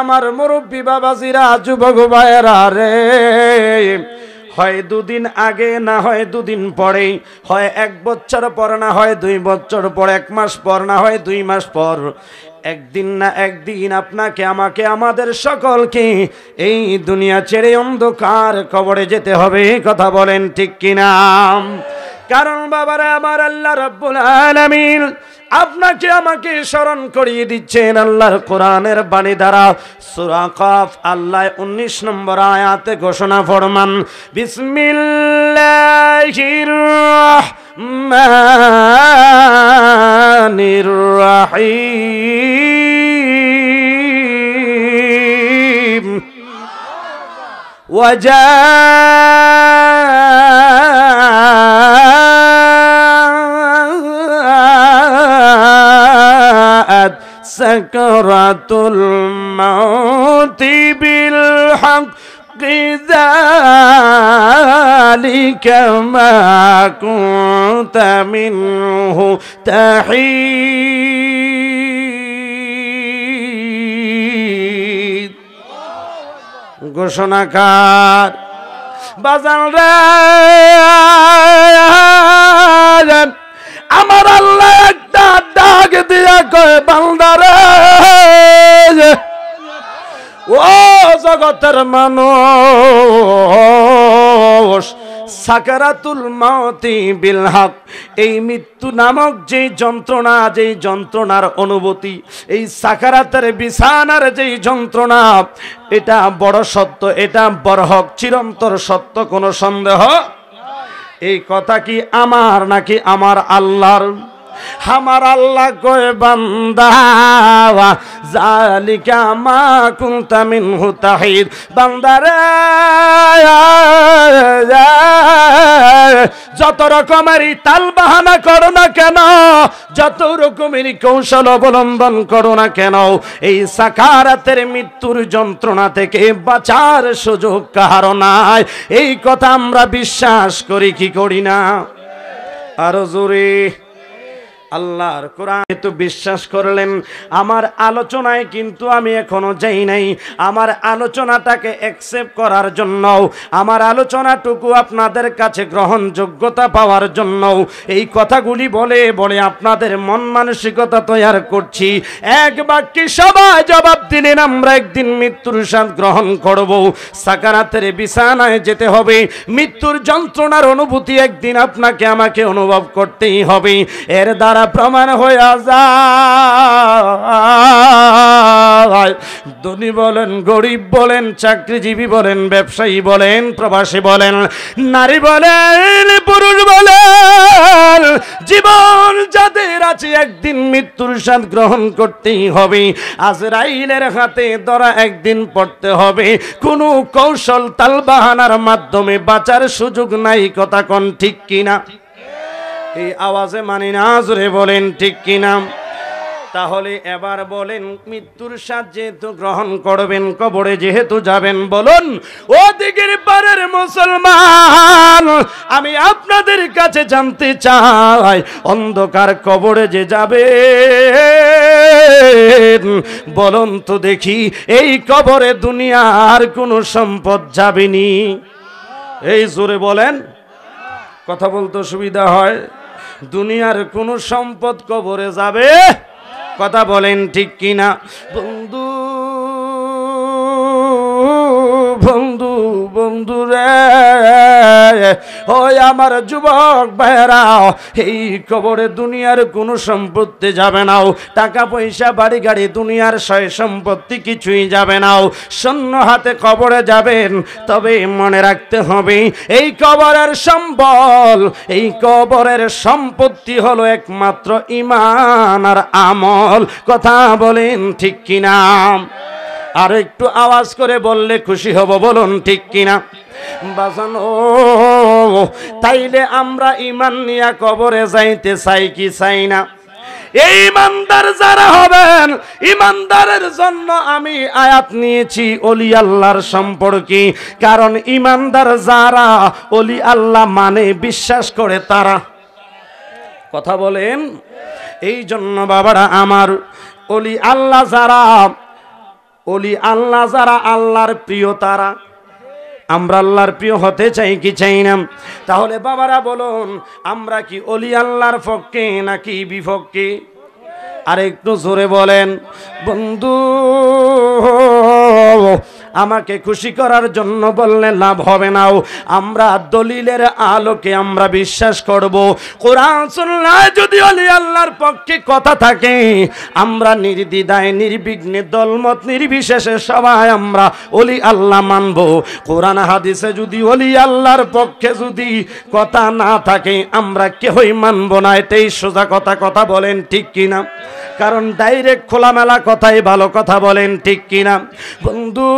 আমার মুরব্বী বাবাজিরা যুবক ভাইয়েরা রে হয় দুদিন আগে না হয় দুদিন পরেই হয় এক বছর পর না হয় দুই বছর পর এক মাস পর না হয় দুই মাস পর একদিন না একদিন আপনাকে আমাকে আমাদের সকলকে এই দুনিয়া ছেড়ে অন্ধকার কবরে যেতে হবে কথা বলেন ঠিক কিনা কারণ বাবারা আমার আল্লাহ রব্বুল আলামিন আপনাকে আমাকে স্মরণ করিয়ে দিচ্ছেন আল্লাহর কোরআনের বাণী দ্বারা সূরা কফ আল্লাহ 19 নম্বর আয়াতে ঘোষণা ফরমান বিসমিল্লাহির রাহমানির রাহিম ওয়াজা সাকরাতুল মাউতি বিল হক ذلك ما كنت منه تحيد ঘোষণাকার বাজান রে জগতের মানুষ সাকারাতুল মতি বিলহাক এই মৃত্যু নামক যে যন্ত্রণা যেই যন্ত্রণার অনুভূতি এই সাকারাতের বিছানার যেই যন্ত্রণা এটা বড় সত্য এটা বরহক চিরন্তর সত্য কোনো সন্দেহ এই কথা কি আমার নাকি আমার আল্লাহর আমার আল্লাহ কয় বান্দা জালিকা মা কুন্তামিন মিনহু বান্দারে যত রকমেরই তাল বাহানা করো না কেন যত রকমেরই কৌশল অবলম্বন করো না কেন এই সাকারাতের মৃত্যুর যন্ত্রণা থেকে বাঁচার সুযোগ কারো নাই এই কথা আমরা বিশ্বাস করি কি করি না আরো জোরে আল্লাহর কোরআন তো বিশ্বাস করলেন আমার আলোচনায় কিন্তু আমি এখনো যাই নাই আমার আলোচনাটাকে অ্যাকসেপ্ট করার জন্য আমার আলোচনাটুকু আপনাদের কাছে গ্রহণযোগ্যতা পাওয়ার জন্য এই কথাগুলি বলে বলে আপনাদের মন মানসিকতা তৈরি করছি এক বাক্যে সবাই জবাব দিনের আমরা একদিন মৃত্যুর সাথ গ্রহণ করব সাকারাতের বিছানায় যেতে হবে মৃত্যুর যন্ত্রণার অনুভূতি একদিন আপনাকে আমাকে অনুভব করতেই হবে এর দ্বারা প্রমাণ হয়ে যায় ধনী বলেন গরিব বলেন চাকরিজীবী বলেন ব্যবসায়ী বলেন প্রবাসী বলেন নারী বলেন পুরুষ বলেন জীবন যাতে কাছে একদিন মৃত্যুর স্বাদ গ্রহণ করতেই হবে আজরাইলের হাতে ধরা একদিন পড়তে হবে কোনো কৌশল তালবাহানার মাধ্যমে বাঁচার সুযোগ নাই কথা কন ঠিক কিনা এই আওয়াজে মানি না জোরে বলেন ঠিক কিনা তাহলে এবার বলেন মৃত্যুর সাথ যেহেতু গ্রহণ করবেন কবরে যেহেতু যাবেন বলুন ও দিকের পারের মুসলমান আমি আপনাদের কাছে জানতে চাই অন্ধকার কবরে যে যাবে বলুন তো দেখি এই কবরে দুনিয়ার কোনো সম্পদ যাবেনি এই জোরে বলেন কথা বলতে সুবিধা হয় দুনিয়ার কোনো সম্পদ কবরে যাবে কথা বলেন ঠিক কিনা বন্ধু বন্ধু বন্ধু রে ওই আমার যুবক ভাইরা এই কবরে দুনিয়ার কোনো সম্পত্তি যাবে নাও টাকা পয়সা বাড়ি গাড়ি দুনিয়ার সয় সম্পত্তি কিছুই যাবে নাও শূন্য হাতে কবরে যাবেন তবে মনে রাখতে হবে এই কবরের সম্বল এই কবরের সম্পত্তি হলো একমাত্র ইমান আর আমল কথা বলেন ঠিক কিনা আর একটু আওয়াজ করে বললে খুশি হব বলুন ঠিক কিনা বাজান ও তাইলে আমরা ইমান নিয়া কবরে যাইতে চাই কি চাই না এই ইমানদার যারা হবেন ইমানদারের জন্য আমি আয়াত নিয়েছি অলি আল্লাহর সম্পর্কে কারণ ইমানদার যারা অলি আল্লাহ মানে বিশ্বাস করে তারা কথা বলেন এই জন্য বাবারা আমার অলি আল্লাহ যারা অলি আল্লাহ যারা আল্লাহর প্রিয় তারা আমরা আল্লাহর প্রিয় হতে চাই কি চাই না তাহলে বাবারা বলুন আমরা কি অলি আল্লাহর পক্ষে নাকি বিপক্ষে আর একটু জোরে বলেন বন্ধু আমাকে খুশি করার জন্য বললে লাভ হবে নাও আমরা দলিলের আলোকে আমরা বিশ্বাস করব কোরআন যদি অলি আল্লাহর পক্ষে কথা থাকে আমরা নির্দিদায় নির্বিঘ্নে দলমত নির্বিশেষে সবাই আমরা অলি আল্লাহ মানব কোরআন হাদিসে যদি অলি আল্লাহর পক্ষে যদি কথা না থাকে আমরা কেহই মানব না এটাই সোজা কথা কথা বলেন ঠিক কিনা কারণ ডাইরেক্ট খোলামেলা কথাই ভালো কথা বলেন ঠিক কিনা বন্ধু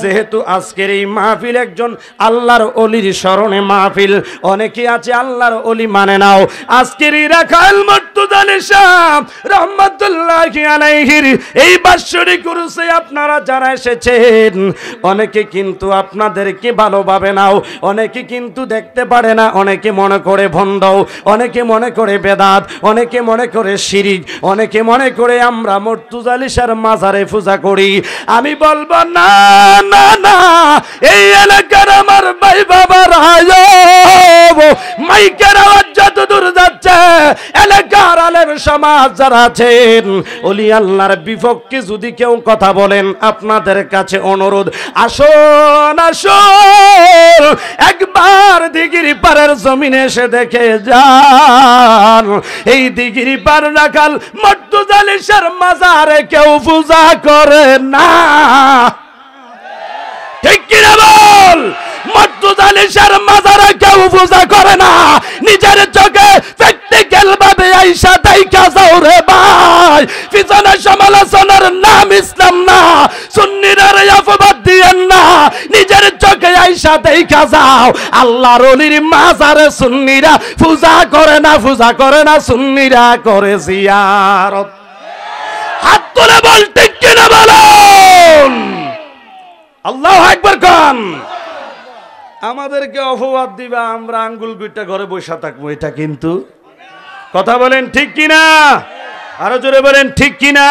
যেহেতু আজকের এই মাহফিল একজন আল্লাহর অলির স্মরণে মাহফিল অনেকে আছে আল্লাহর অলি মানে নাও আজকের রাখাল এই আপনারা যারা এসেছেন অনেকে কিন্তু আপনাদেরকে ভালোভাবে নাও অনেকে কিন্তু দেখতে পারে না অনেকে মনে করে ভণ্ড অনেকে মনে করে বেদাত অনেকে মনে করে শিরিক অনেকে মনে করে আমরা মর্তুজালিসার মা মাজারে পূজা করি আমি বলবো না না না এই এলাকার আমার ভাই বাবার মাইকের আওয়াজ এতদূর যাচ্ছে এলাকার আলের সমাজ যারা আছেন অলি আল্লাহর বিপক্ষে যদি কেউ কথা বলেন আপনাদের কাছে অনুরোধ আসুন আসুন একবার দিগিরি পাড়ের জমিনে এসে দেখে যান এই দিগিরি পার রাখাল মর্তুজালিসের মাজারে কেউ পূজা করে না ঠিক কিনা বল মর্তুজালিসের মাজারে কেউ পূজা করে না নিজের চোখে প্র্যাকটিক্যাল ভাবে আইসা তাই যাও রে ভাই পিছনে সমালোচনার নাম ইসলাম না অপবাদ দিয়েন না নিজের চোখে আইসা দাইকা যাও আল্লাহর অলির মাজারে সুন্নিরা পূজা করে না পূজা করে না সুন্নিরা করে জিয়ারত হাত তুলে বল ঠিক কিনা বলুন আল্লাহ একবার কন আমাদেরকে অপবাদ দিবা আমরা আঙ্গুল গুইটা ঘরে বসে থাকবো এটা কিন্তু কথা বলেন ঠিক কিনা আরো জোরে বলেন ঠিক কিনা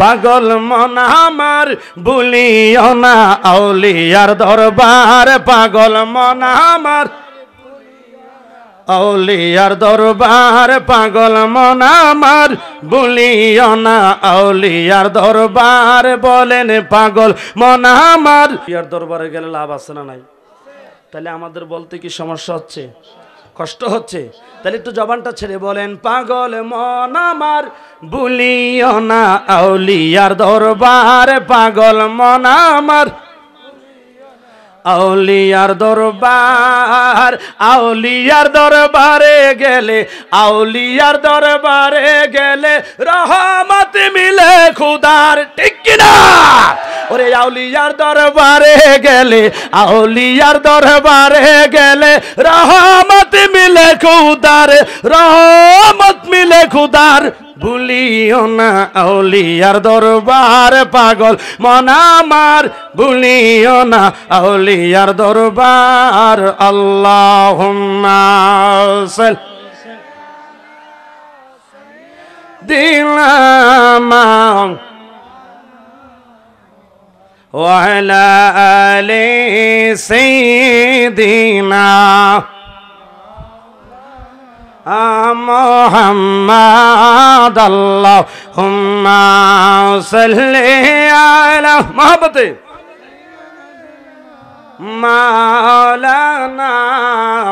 পাগল মন আমার বলিও না আউলিয়ার দরবার পাগল মন আমার আউলিয়ার দরবার পাগল মন আমার বলিও না আউলিয়ার দরবার বলেন পাগল মন আমার দরবারে গেলে লাভ আছে না নাই তাহলে আমাদের বলতে কি সমস্যা হচ্ছে কষ্ট হচ্ছে তাহলে একটু জবানটা ছেড়ে বলেন পাগল মন আমার বুলিও না আউলিয়ার দরবার পাগল মন আমার আউলিয়ার দরবার আউলিয়ার দরবারে গেলে আউলিয়ার দরবারে গেলে রহমত মিলে খুদার ঠিক কিনা ওরে আউলিয়ার দরবারে গেলে আউলিয়ার দরবারে গেলে রহমত মিলে খুদার রহমত মিলে খুদার ভুলিও না আউলিয়ার দরবার পাগল মন আমার ভুলিও না আউলিয়ার দরবার আল্লাহ দিলাম وعلى آل سيدنا محمد اللهم صل على محبته مولانا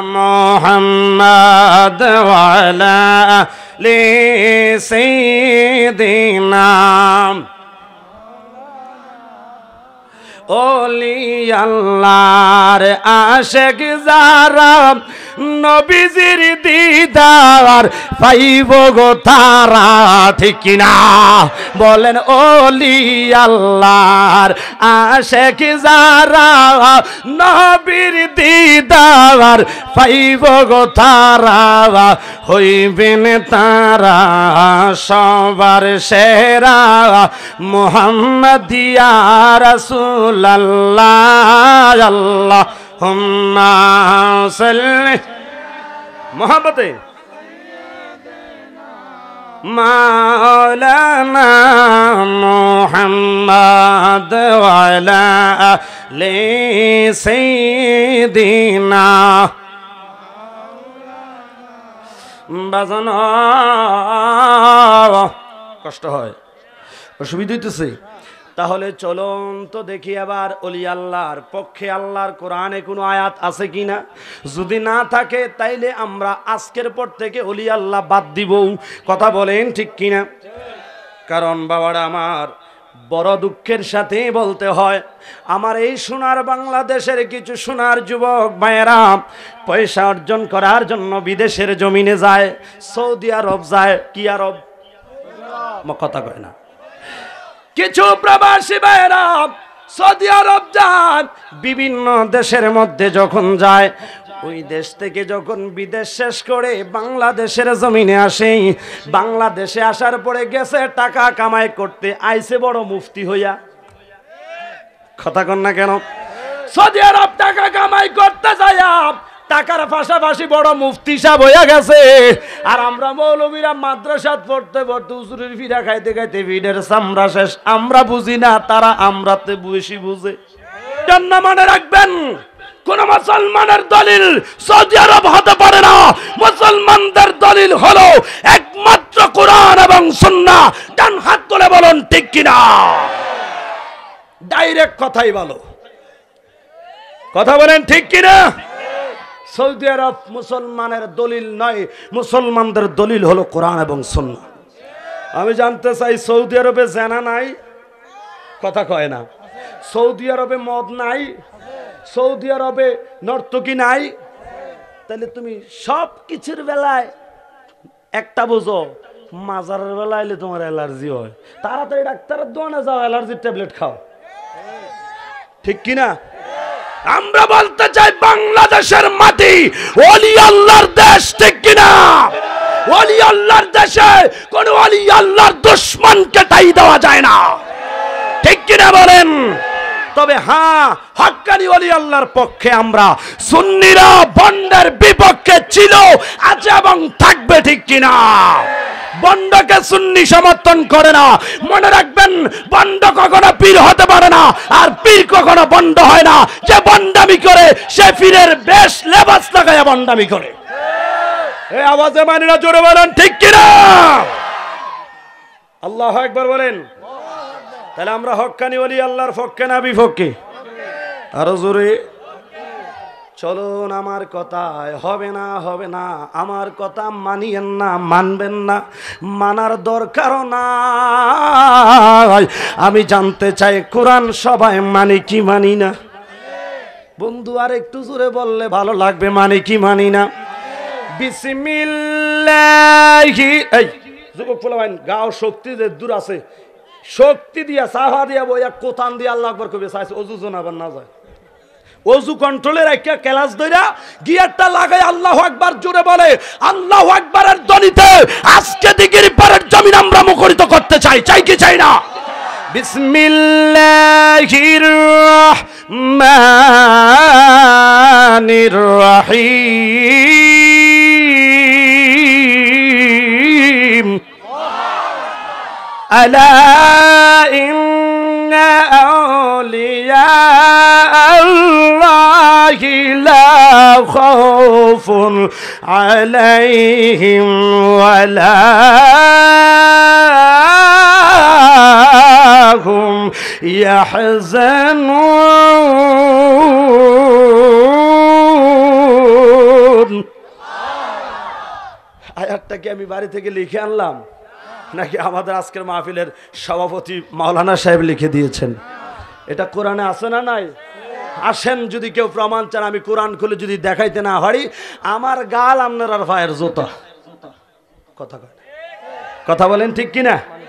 محمد وعلى آل سيدنا ওলি আল্লাহর আশেক যারা নবীজির দিদার পাইব গো তারা ঠিক না বলেন ওলি আল্লাহর কি যারা নবীর দিদার পাইব গো তারা হইবেন তারা সবার সেরা মোহাম্মদিয়া রসুল্লাহ আল্লাহ মোহাম্মতে মাওলানা মোহাম্মদ ওয়ালা লে সাইয়্যিদিনা বাজানো কষ্ট হয় অসুবিধা হইতেছে তাহলে চলুন তো দেখি আবার অলি আল্লাহর পক্ষে আল্লাহর কোরআনে কোনো আয়াত আছে কি না যদি না থাকে তাইলে আমরা আজকের পর থেকে অলি আল্লাহ বাদ দিব কথা বলেন ঠিক কি না কারণ বাবারা আমার বড় দুঃখের সাথে বলতে হয় আমার এই সোনার বাংলাদেশের কিছু সোনার যুবক ভাইয়েরা পয়সা অর্জন করার জন্য বিদেশের জমিনে যায় সৌদি আরব যায় কি আরব কথা কয় না কিছু প্রবাসী বাইরা সৌদি আরব যান বিভিন্ন দেশের মধ্যে যখন যায় ওই দেশ থেকে যখন বিদেশ শেষ করে বাংলাদেশের জমিনে আসে বাংলাদেশে আসার পরে গেছে টাকা কামাই করতে আইসে বড় মুফতি হইয়া কথা কন না কেন সৌদি আরব টাকা কামাই করতে যায় টাকার পাশাপাশি বড় মুফতি সাহেব হয়ে গেছে আর আমরা মৌলবীরা মাদ্রাসাত পড়তে পড়তে উসুরের ফিরা খাইতে খাইতে ভিড়ের চামড়া শেষ আমরা বুঝি না তারা আমরাতে বেশি বুঝে জন্য মনে রাখবেন কোন মুসলমানের দলিল সৌদি আরব হতে পারে না মুসলমানদের দলিল হলো একমাত্র কোরআন এবং সুন্না ডান হাত তুলে বলুন ঠিক কিনা ডাইরেক্ট কথাই বলো কথা বলেন ঠিক কিনা সৌদি আরব মুসলমানের দলিল নয় মুসলমানদের দলিল হলো কোরআন এবং সন্না আমি জানতে চাই সৌদি আরবে জেনা নাই কথা কয় না সৌদি আরবে মদ নাই সৌদি আরবে নর্তকি নাই তাহলে তুমি সব কিছুর বেলায় একটা বোঝো মাজারের বেলা এলে তোমার অ্যালার্জি হয় তাড়াতাড়ি ডাক্তারের দোকানে যাও অ্যালার্জির ট্যাবলেট খাও ঠিক কিনা আমরা বলতে চাই বাংলাদেশের মাটি অলি আল্লাহর দেশ ঠিক কিনা অলি আল্লাহর দেশে কোন অলি আল্লাহর দুশ্মনকে কেটাই দেওয়া যায় না ঠিক কিনা বলেন তবে হ্যাঁ হকানি অলি আল্লাহর পক্ষে আমরা সুন্নিরা বন্ডের বিপক্ষে ছিল আজ এবং থাকবে ঠিক কিনা বন্ডকে সুন্নি সমর্থন করে না মনে রাখবেন বন্ড কখনো পীর হতে পারে না আর পীর কখনো বন্ড হয় না যে বন্ডামি করে সে পীরের বেশ লেবাস লাগায় বন্ডামি করে এ আওয়াজে মানিরা জোরে বলেন ঠিক কিনা আল্লাহ একবার বলেন তাহলে আমরা হকানি বলি আল্লাহর ফক্কে না বিফক্কে আরো জোরে চলুন আমার কথায় হবে না হবে না আমার কথা মানিয়েন না মানবেন না মানার দরকারও না আমি জানতে চাই কোরআন সবাই মানে কি মানি না বন্ধু আর একটু জোরে বললে ভালো লাগবে মানে কি মানি না বিসিমিল্লাহি এই যুবক ফুলাবাইন গাও শক্তিদের দূর আছে শক্তি দিয়া সাহা দিয়া এক কোথান দিয়ে আল্লাহ আকবর কবি চাইছে অজু জোনাবার না যায় অজু কন্ট্রোলের একটা ক্যালাস ধইরা গিয়ারটা লাগাই আল্লাহ একবার জোরে বলে আল্লাহ আকবারের দনিতে আজকে দিগির পারের জমিন আমরা মুখরিত করতে চাই চাই কি চাই না বিসমিল্লাহির রহমানির রহিম ألا إن أولياء الله لا خوف عليهم ولا هم يحزنون আয়াতটাকে আমি বাড়ি থেকে লিখে আনলাম নাকি আমাদের আজকের মাহফিলের সভাপতি মাওলানা সাহেব লিখে দিয়েছেন এটা কোরআনে আছে না নাই আসেন যদি কেউ প্রমাণ চান আমি কোরআন খুলে যদি দেখাইতে না হারি আমার গাল আপনার আর ভাইয়ের জোতা কথা কথা বলেন ঠিক কিনা